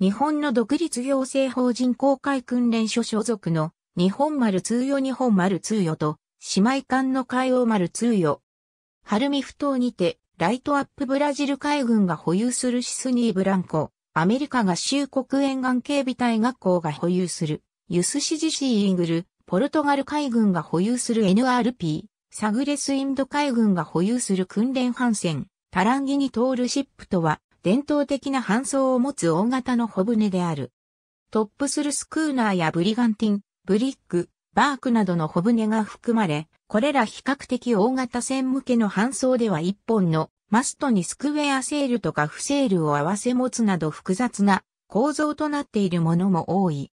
日本の独立行政法人公開訓練所所属の日本丸通与日本丸通与と姉妹艦の海王丸通与。晴海ふ頭にてライトアップブラジル海軍が保有するシスニーブランコ、アメリカ合衆国沿岸警備隊学校が保有するユスシジシーイングル、ポルトガル海軍が保有する NRP、サグレスインド海軍が保有する訓練艦船、タランギニトールシップとは、伝統的な搬送を持つ大型の小船である。トップするスクーナーやブリガンティン、ブリック、バークなどの小船が含まれ、これら比較的大型船向けの搬送では一本のマストにスクウェアセールとか不セールを合わせ持つなど複雑な構造となっているものも多い。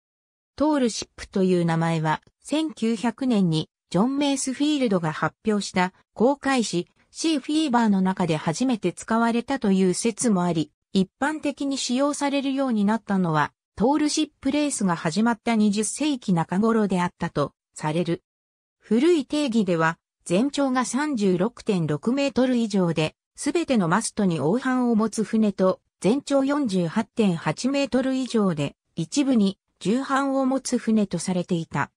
トールシップという名前は1900年にジョン・メイスフィールドが発表した航海士シーフィーバーの中で初めて使われたという説もあり、一般的に使用されるようになったのは、トールシップレースが始まった20世紀中頃であったとされる。古い定義では、全長が36.6メートル以上で、すべてのマストに黄斑を持つ船と、全長48.8メートル以上で、一部に重帆を持つ船とされていた。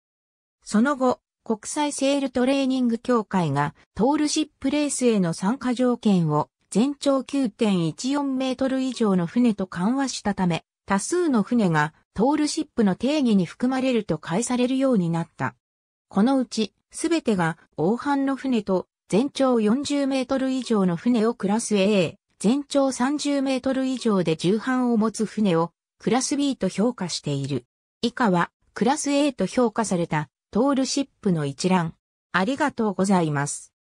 その後、国際セールトレーニング協会がトールシップレースへの参加条件を全長9.14メートル以上の船と緩和したため、多数の船がトールシップの定義に含まれると返されるようになった。このうち、すべてが黄半の船と全長40メートル以上の船をクラス A、全長30メートル以上で重版を持つ船をクラス B と評価している。以下はクラス A と評価されたトールシップの一覧。ありがとうございます。